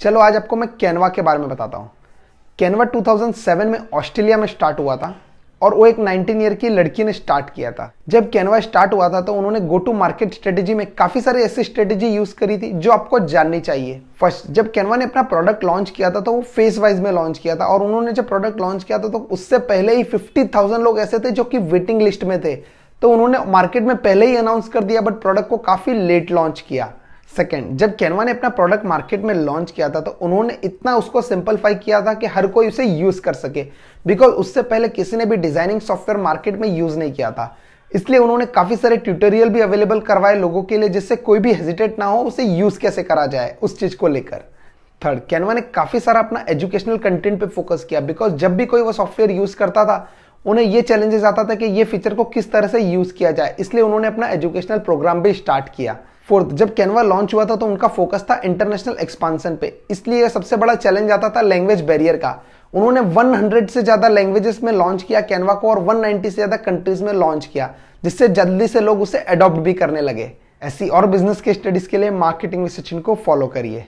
चलो आज आपको मैं कैनवा के बारे में बताता हूँ कैनवा 2007 में ऑस्ट्रेलिया में स्टार्ट हुआ था और वो एक 19 ईयर की लड़की ने स्टार्ट किया था जब कैनवा स्टार्ट हुआ था तो उन्होंने गो टू मार्केट स्ट्रेटेजी में काफी सारी ऐसी स्ट्रेटेजी यूज करी थी जो आपको जाननी चाहिए फर्स्ट जब कैनवा ने अपना प्रोडक्ट लॉन्च किया था तो वो फेस वाइज में लॉन्च किया था और उन्होंने जब प्रोडक्ट लॉन्च किया था तो उससे पहले ही फिफ्टी लोग ऐसे थे जो कि वेटिंग लिस्ट में थे तो उन्होंने मार्केट में पहले ही अनाउंस कर दिया बट प्रोडक्ट को काफी लेट लॉन्च किया सेकेंड जब कैनवा ने अपना प्रोडक्ट मार्केट में लॉन्च किया था तो उन्होंने इतना उसको सिंपलफाई किया था कि हर कोई उसे यूज कर सके बिकॉज उससे पहले किसी ने भी डिजाइनिंग सॉफ्टवेयर मार्केट में यूज नहीं किया था इसलिए उन्होंने काफी सारे ट्यूटोरियल भी अवेलेबल करवाए लोगों के लिए जिससे कोई भी हेजिटेट ना हो उसे यूज कैसे करा जाए उस चीज को लेकर थर्ड कैनवा ने काफी सारा अपना एजुकेशनल कंटेंट पे फोकस किया बिकॉज जब भी कोई वो सॉफ्टवेयर यूज करता था उन्हें ये चैलेंजेस आता था कि ये फीचर को किस तरह से यूज किया जाए इसलिए उन्होंने अपना एजुकेशनल प्रोग्राम भी स्टार्ट किया फोर्थ जब कैनवा लॉन्च हुआ था तो उनका फोकस था इंटरनेशनल एक्सपांसन पे इसलिए सबसे बड़ा चैलेंज आता था लैंग्वेज बैरियर का उन्होंने 100 से ज्यादा लैंग्वेजेस में लॉन्च किया कैनवा को और 190 से ज्यादा कंट्रीज में लॉन्च किया जिससे जल्दी से लोग उसे अडॉप्ट भी करने लगे ऐसी और बिजनेस के स्टडीज के लिए मार्केटिंग सचिन को फॉलो करिए